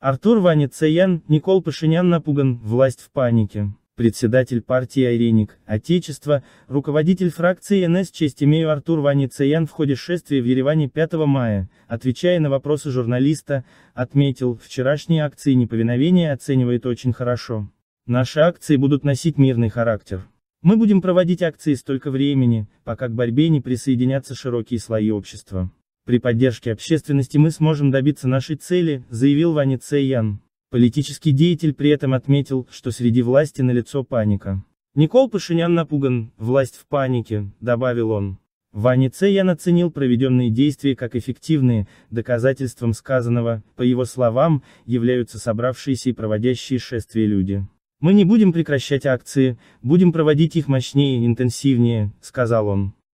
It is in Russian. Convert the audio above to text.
Артур Ваницеян, Никол Пашинян напуган, власть в панике. Председатель партии «Айреник», Отечество, руководитель фракции НС «Честь имею» Артур Ваницеян в ходе шествия в Ереване 5 мая, отвечая на вопросы журналиста, отметил, вчерашние акции неповиновения оценивает очень хорошо. Наши акции будут носить мирный характер. Мы будем проводить акции столько времени, пока к борьбе не присоединятся широкие слои общества. При поддержке общественности мы сможем добиться нашей цели, заявил Ваня Цейян. Политический деятель при этом отметил, что среди власти налицо паника. Никол Пашинян напуган, власть в панике, добавил он. Ваня Цейян оценил проведенные действия как эффективные, доказательством сказанного, по его словам, являются собравшиеся и проводящие шествие люди. «Мы не будем прекращать акции, будем проводить их мощнее и интенсивнее», — сказал он.